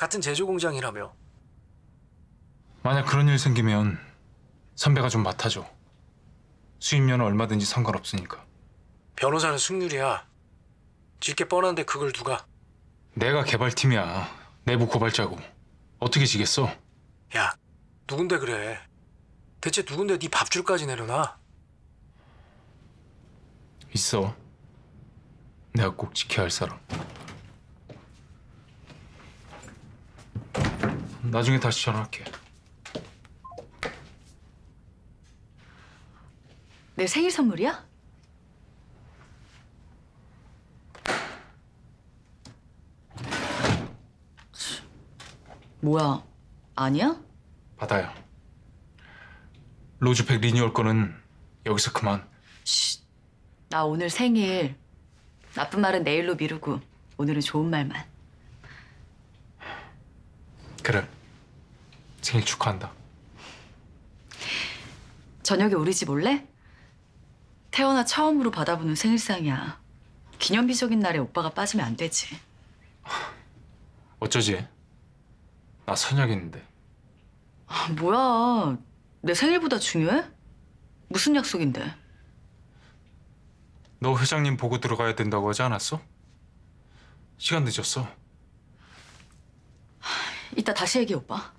같은 제조 공장이라며. 만약 그런 일 생기면 선배가 좀 맡아줘. 수입료는 얼마든지 상관없으니까. 변호사는 승률이야. 질 게 뻔한데 그걸 누가? 내가 개발팀이야. 내부 고발자고. 어떻게 지겠어? 야, 누군데 그래. 대체 누군데 네 밥줄까지 내려놔? 있어. 내가 꼭 지켜야 할 사람. 나중에 다시 전화할게. 내 생일 선물이야? 뭐야, 아니야? 받아요. 로즈팩 리뉴얼 거는 여기서 그만. 쉿, 나 오늘 생일. 나쁜 말은 내일로 미루고 오늘은 좋은 말만. 그래. 제일 축하한다. 저녁에 우리 집 올래? 태어나 처음으로 받아보는 생일상이야. 기념비적인 날에 오빠가 빠지면 안 되지. 어쩌지? 나 선약인데. 아, 뭐야. 내 생일보다 중요해? 무슨 약속인데? 너 회장님 보고 들어가야 된다고 하지 않았어? 시간 늦었어. 이따 다시 얘기해, 오빠.